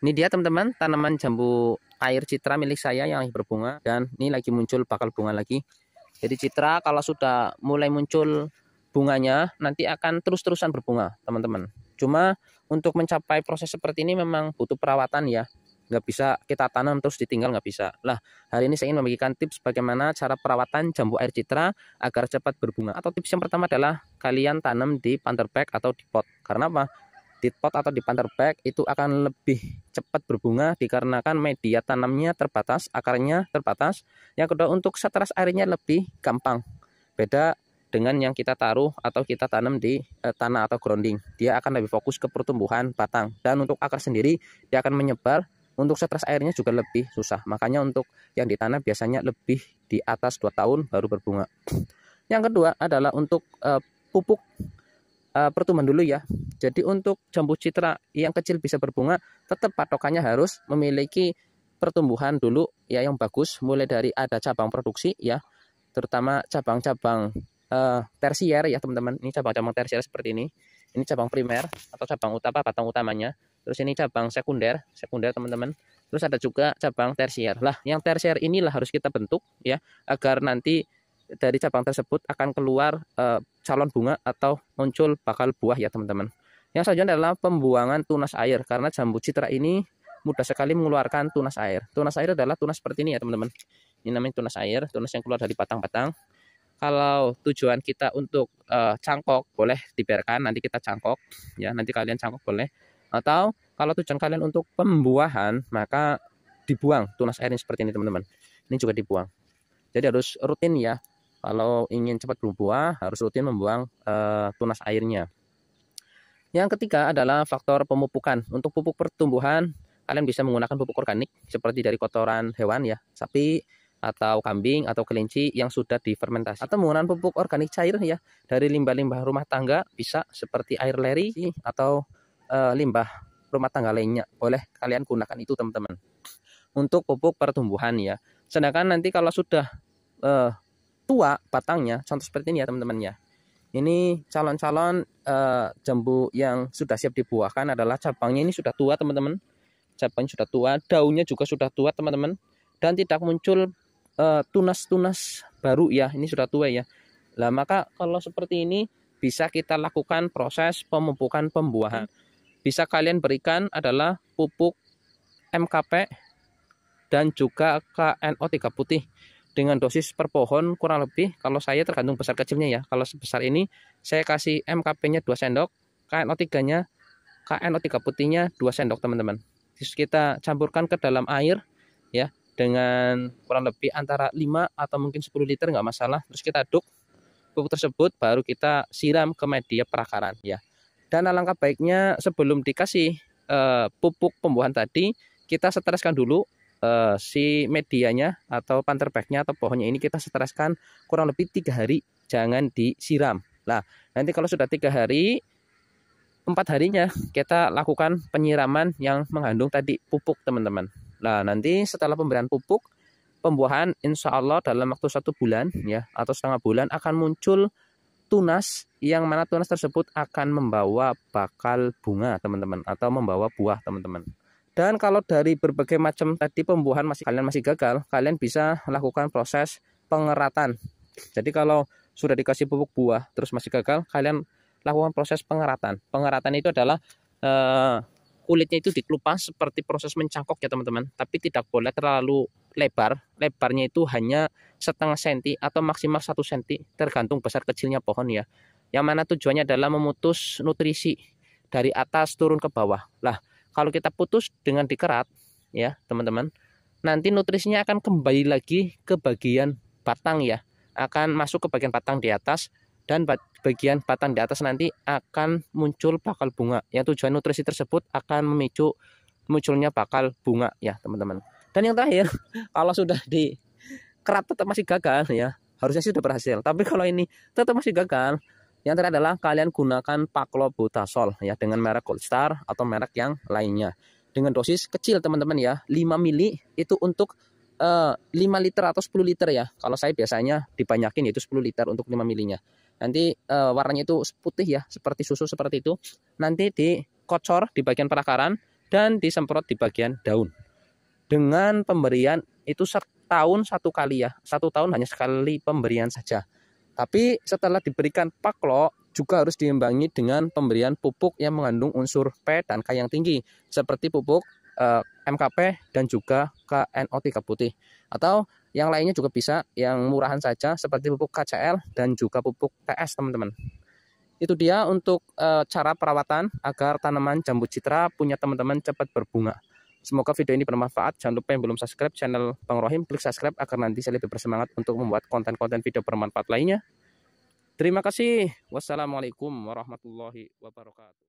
Ini dia teman-teman tanaman jambu air citra milik saya yang berbunga dan ini lagi muncul bakal bunga lagi. Jadi citra kalau sudah mulai muncul bunganya nanti akan terus-terusan berbunga teman-teman. Cuma untuk mencapai proses seperti ini memang butuh perawatan ya. Nggak bisa kita tanam terus ditinggal nggak bisa. Lah hari ini saya ingin membagikan tips bagaimana cara perawatan jambu air citra agar cepat berbunga. Atau tips yang pertama adalah kalian tanam di panther bag atau di pot. Karena apa? di pot atau di panter bag itu akan lebih cepat berbunga dikarenakan media tanamnya terbatas, akarnya terbatas. Yang kedua untuk stres airnya lebih gampang. Beda dengan yang kita taruh atau kita tanam di eh, tanah atau grounding. Dia akan lebih fokus ke pertumbuhan batang dan untuk akar sendiri dia akan menyebar untuk stres airnya juga lebih susah. Makanya untuk yang di tanah biasanya lebih di atas 2 tahun baru berbunga. Yang kedua adalah untuk eh, pupuk uh, pertumbuhan dulu ya. Jadi untuk jambu citra yang kecil bisa berbunga, tetap patokannya harus memiliki pertumbuhan dulu ya yang bagus, mulai dari ada cabang produksi ya, terutama cabang-cabang uh, tersier ya teman-teman. Ini cabang-cabang tersier seperti ini. Ini cabang primer atau cabang utama batang utamanya. Terus ini cabang sekunder, sekunder teman-teman. Terus ada juga cabang tersier. Lah, yang tersier inilah harus kita bentuk ya agar nanti dari cabang tersebut akan keluar e, calon bunga atau muncul bakal buah ya teman-teman. Yang selanjutnya adalah pembuangan tunas air karena jambu citra ini mudah sekali mengeluarkan tunas air. Tunas air adalah tunas seperti ini ya teman-teman. Ini namanya tunas air, tunas yang keluar dari batang-batang. Kalau tujuan kita untuk e, cangkok boleh dibiarkan nanti kita cangkok ya nanti kalian cangkok boleh atau kalau tujuan kalian untuk pembuahan maka dibuang tunas air ini seperti ini teman-teman. Ini juga dibuang. Jadi harus rutin ya kalau ingin cepat berbuah, harus rutin membuang e, tunas airnya. Yang ketiga adalah faktor pemupukan. Untuk pupuk pertumbuhan, kalian bisa menggunakan pupuk organik seperti dari kotoran hewan ya, sapi atau kambing atau kelinci yang sudah difermentasi atau menggunakan pupuk organik cair ya dari limbah-limbah rumah tangga bisa seperti air leri atau e, limbah rumah tangga lainnya boleh kalian gunakan itu teman-teman untuk pupuk pertumbuhan ya sedangkan nanti kalau sudah e, tua batangnya contoh seperti ini ya teman-teman ya ini calon-calon uh, jambu yang sudah siap dibuahkan adalah cabangnya ini sudah tua teman-teman cabang sudah tua daunnya juga sudah tua teman-teman dan tidak muncul eh, tunas-tunas uh, baru ya ini sudah tua ya lah maka kalau seperti ini bisa kita lakukan proses pemupukan pembuahan bisa kalian berikan adalah pupuk MKP dan juga KNO3 putih dengan dosis per pohon kurang lebih kalau saya tergantung besar kecilnya ya. Kalau sebesar ini saya kasih MKP-nya 2 sendok, KNO3-nya KNO3 putihnya 2 sendok teman-teman. Terus kita campurkan ke dalam air ya dengan kurang lebih antara 5 atau mungkin 10 liter nggak masalah. Terus kita aduk pupuk tersebut baru kita siram ke media perakaran ya. Dan alangkah baiknya sebelum dikasih uh, pupuk pembuahan tadi kita streskan dulu uh, si medianya atau panterbacknya atau pohonnya ini kita streskan kurang lebih tiga hari jangan disiram nah nanti kalau sudah tiga hari empat harinya kita lakukan penyiraman yang mengandung tadi pupuk teman-teman nah nanti setelah pemberian pupuk pembuahan insya Allah dalam waktu satu bulan ya atau setengah bulan akan muncul tunas yang mana tunas tersebut akan membawa bakal bunga teman-teman atau membawa buah teman-teman dan kalau dari berbagai macam tadi pembuahan masih kalian masih gagal, kalian bisa lakukan proses pengeratan. Jadi kalau sudah dikasih pupuk buah terus masih gagal, kalian lakukan proses pengeratan. Pengeratan itu adalah uh, kulitnya itu dikelupas seperti proses mencangkok ya teman-teman, tapi tidak boleh terlalu lebar. Lebarnya itu hanya setengah senti atau maksimal satu senti tergantung besar kecilnya pohon ya. Yang mana tujuannya adalah memutus nutrisi dari atas turun ke bawah. Lah, kalau kita putus dengan dikerat, ya teman-teman, nanti nutrisinya akan kembali lagi ke bagian batang ya, akan masuk ke bagian batang di atas dan bagian batang di atas nanti akan muncul bakal bunga. Yang tujuan nutrisi tersebut akan memicu munculnya bakal bunga ya teman-teman. Dan yang terakhir, kalau sudah di kerat tetap masih gagal ya, harusnya sih sudah berhasil. Tapi kalau ini tetap masih gagal, yang terakhir adalah kalian gunakan paklobutasol ya dengan merek Gold Star atau merek yang lainnya. Dengan dosis kecil teman-teman ya, 5 mili itu untuk uh, eh, 5 liter atau 10 liter ya. Kalau saya biasanya dibanyakin itu 10 liter untuk 5 milinya. Nanti uh, warnanya itu putih ya, seperti susu seperti itu. Nanti dikocor di bagian perakaran dan disemprot di bagian daun. Dengan pemberian itu setahun satu kali ya, satu tahun hanya sekali pemberian saja tapi setelah diberikan paklo juga harus diimbangi dengan pemberian pupuk yang mengandung unsur P dan K yang tinggi seperti pupuk eh, MKP dan juga KNO3 putih atau yang lainnya juga bisa yang murahan saja seperti pupuk KCL dan juga pupuk PS teman-teman itu dia untuk e, cara perawatan agar tanaman jambu citra punya teman-teman cepat berbunga. Semoga video ini bermanfaat. Jangan lupa yang belum subscribe channel Bang Rohim, klik subscribe agar nanti saya lebih bersemangat untuk membuat konten-konten video bermanfaat lainnya. Terima kasih. Wassalamualaikum warahmatullahi wabarakatuh.